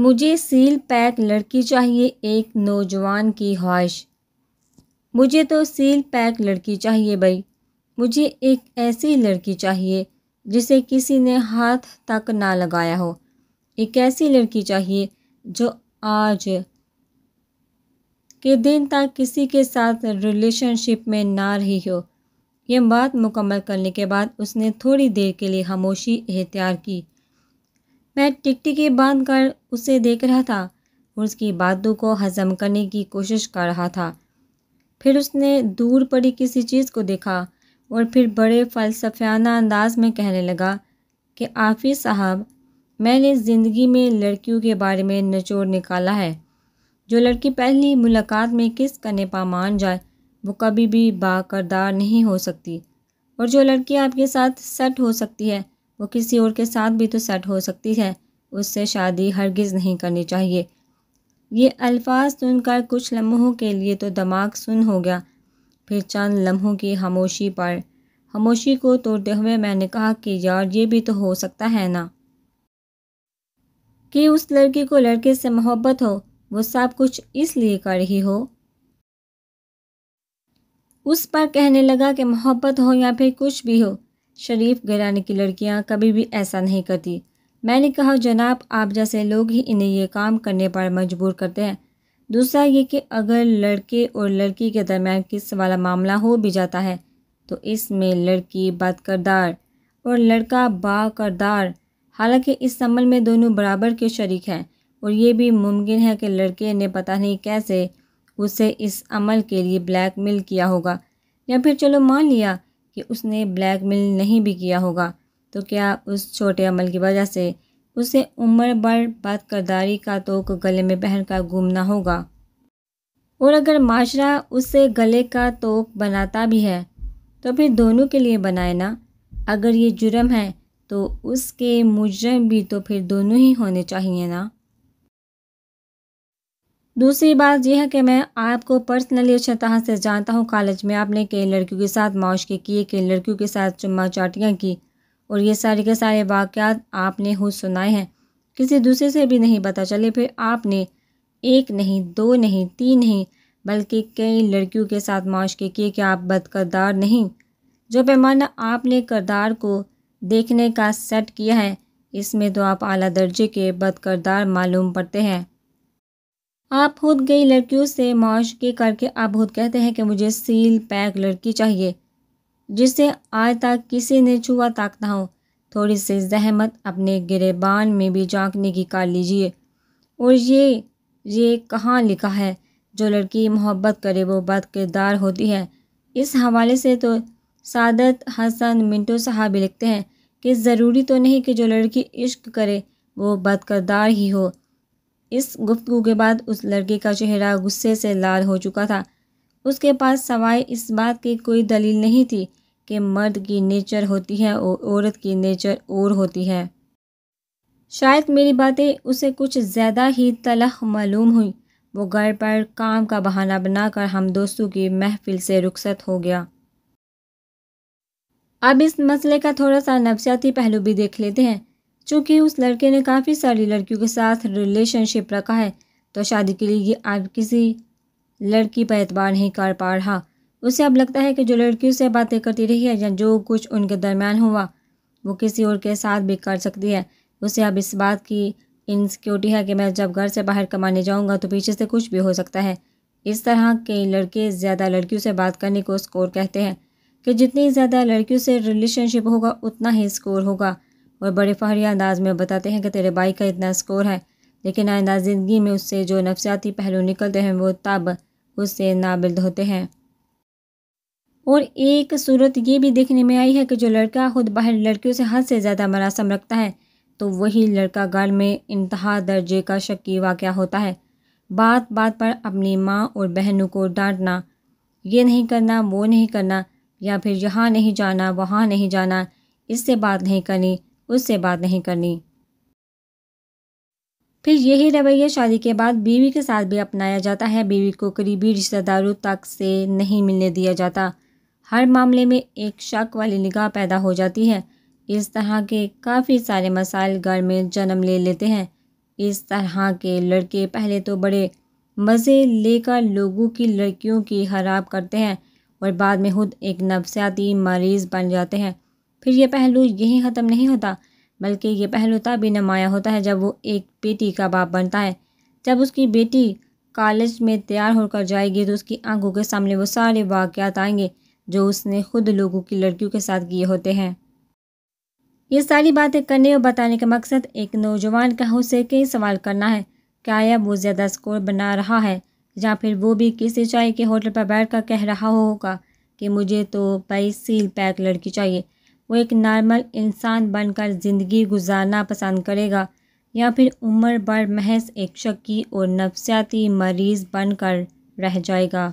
मुझे seal pack लड़की चाहिए एक नौजवान की ख्वाहिश मुझे तो सील पैक लड़की चाहिए भाई मुझे एक ऐसी लड़की चाहिए जिसे किसी ने हाथ तक ना लगाया हो एक ऐसी लड़की चाहिए जो आज के दिन तक किसी के साथ रिलेशनशिप में ना रही हो यह बात मुकम्मल करने के बाद उसने थोड़ी देर के लिए खामोशी एहतियार की मैं टिकटिकी बांध कर उसे देख रहा था और उसकी बातों को हजम करने की कोशिश कर रहा था फिर उसने दूर पड़ी किसी चीज़ को देखा और फिर बड़े फ़लसफाना अंदाज में कहने लगा कि आफिस साहब मैंने ज़िंदगी में लड़कियों के बारे में निचोड़ निकाला है जो लड़की पहली मुलाकात में किस करने पा मान जाए वो कभी भी बाकरदार नहीं हो सकती और जो लड़की आपके साथ सेट हो सकती है वो किसी और के साथ भी तो सेट हो सकती है उससे शादी हरगिज़ नहीं करनी चाहिए ये अल्फाज सुनकर कुछ लम्हों के लिए तो दिमाग सुन हो गया फिर चंद लम्हों की खामोशी पर खामोशी को तोड़ते हुए मैंने कहा कि यार ये भी तो हो सकता है ना कि उस लड़की को लड़के से मोहब्बत हो वो सब कुछ इसलिए कर रही हो उस पर कहने लगा कि मोहब्बत हो या फिर कुछ भी हो शरीफ घराने की लड़कियां कभी भी ऐसा नहीं करती मैंने कहा जनाब आप जैसे लोग ही इन्हें ये काम करने पर मजबूर करते हैं दूसरा ये कि अगर लड़के और लड़की के दरमियान किस वाला मामला हो भी जाता है तो इसमें लड़की बदकरदार और लड़का बाकरदार हालांकि इस अमल में दोनों बराबर के शरीक हैं और ये भी मुमकिन है कि लड़के ने पता नहीं कैसे उसे इस अमल के लिए ब्लैकमेल किया होगा या फिर चलो मान लिया कि उसने ब्लैक मेल नहीं भी किया होगा तो क्या उस छोटे अमल की वजह से उसे उम्र भर बात करदारी का तोक गले में पहन कर घूमना होगा और अगर माशरा उससे गले का तोक बनाता भी है तो फिर दोनों के लिए बनाए ना अगर ये जुर्म है तो उसके मुजरम भी तो फिर दोनों ही होने चाहिए ना दूसरी बात यह है कि मैं आपको पर्सनली अच्छी तरह से जानता हूँ कॉलेज में आपने कई लड़कियों के साथ माशके किए कई लड़कियों के साथ चुम्मा चाटियाँ की और ये सारे के सारे वाक़ात आपने खुद सुनाए हैं किसी दूसरे से भी नहीं पता चले फिर आपने एक नहीं दो नहीं तीन नहीं बल्कि कई लड़कियों के साथ माशके किए कि आप बदकरदार नहीं जो पैमाना आपने करदार को देखने का सेट किया है इसमें तो आप अली दर्जे के बदकरदार मालूम पड़ते हैं आप खुद गई लड़कियों से माश के करके आप खुद कहते हैं कि मुझे सील पैक लड़की चाहिए जिसे आज तक किसी ने छुआ ताकता हो थोड़ी सी जहमत अपने गिरेबान में भी झाँकने की कर लीजिए और ये ये कहाँ लिखा है जो लड़की मोहब्बत करे वो बद किरदार होती है इस हवाले से तो सादत हसन मिंटो साहब लिखते हैं कि ज़रूरी तो नहीं कि जो लड़की इश्क करे वो बद किरदार ही हो इस गुफ्तु के बाद उस लड़के का चेहरा गुस्से से लाल हो चुका था उसके पास सवाए इस बात की कोई दलील नहीं थी कि मर्द की नेचर होती है और औरत की नेचर और होती है शायद मेरी बातें उसे कुछ ज़्यादा ही तलख मालूम हुई वो घर पर काम का बहाना बनाकर हम दोस्तों की महफिल से रुखसत हो गया अब इस मसले का थोड़ा सा नफसियाती पहलू भी देख लेते हैं चूँकि उस लड़के ने काफ़ी सारी लड़कियों के साथ रिलेशनशिप रखा है तो शादी के लिए ये आप किसी लड़की पर एतबार नहीं कर पा रहा उसे अब लगता है कि जो लड़कियों से बातें करती रही है या जो कुछ उनके दरमियान हुआ वो किसी और के साथ भी कर सकती है उसे अब इस बात की इनसिक्योरिटी है कि मैं जब घर से बाहर कमाने जाऊँगा तो पीछे से कुछ भी हो सकता है इस तरह के लड़के ज़्यादा लड़कियों से बात करने को स्कोर कहते हैं कि जितनी ज़्यादा लड़कियों से रिलेशनशिप होगा उतना ही स्कोर होगा और बड़े फहरी अंदाज में बताते हैं कि तेरे भाई का इतना स्कोर है लेकिन आइंदा ज़िंदगी में उससे जो नफसियाती पहलू निकलते हैं वो तब उससे नाबिल होते हैं और एक सूरत ये भी देखने में आई है कि जो लड़का खुद बाहर लड़कियों से हद से ज़्यादा मरासम रखता है तो वही लड़का घर में इंतहा दर्जे का शक्की वाक़ होता है बात बात पर अपनी माँ और बहनों को डांटना ये नहीं करना वो नहीं करना या फिर यहाँ नहीं जाना वहाँ नहीं जाना इससे बात नहीं करनी उससे बात नहीं करनी फिर यही रवैया शादी के बाद बीवी के साथ भी अपनाया जाता है बीवी को करीबी रिश्तेदारों तक से नहीं मिलने दिया जाता हर मामले में एक शक वाली निगाह पैदा हो जाती है इस तरह के काफ़ी सारे मसाइल घर में जन्म ले लेते हैं इस तरह के लड़के पहले तो बड़े मज़े लेकर लोगों की लड़कियों की खराब करते हैं और बाद में खुद एक नफसियाती मरीज़ बन जाते हैं फिर यह पहलू यहीं ख़त्म नहीं होता बल्कि यह पहलू तभी नुमाया होता है जब वो एक बेटी का बाप बनता है जब उसकी बेटी कॉलेज में तैयार होकर जाएगी तो उसकी आंखों के सामने वो सारे वाक़ात आएंगे जो उसने खुद लोगों की लड़कियों के साथ किए होते हैं ये सारी बातें करने और बताने का मकसद एक नौजवान का उसे कई सवाल करना है क्या यह वो ज़्यादा स्कोर बना रहा है या फिर वो भी किसी चाय के होटल पर बैठ कर कह रहा होगा कि मुझे तो भाई सील पैक लड़की चाहिए वो एक नॉर्मल इंसान बनकर ज़िंदगी गुजारना पसंद करेगा या फिर उम्र भर महज एक शक्की और नफसियाती मरीज़ बनकर रह जाएगा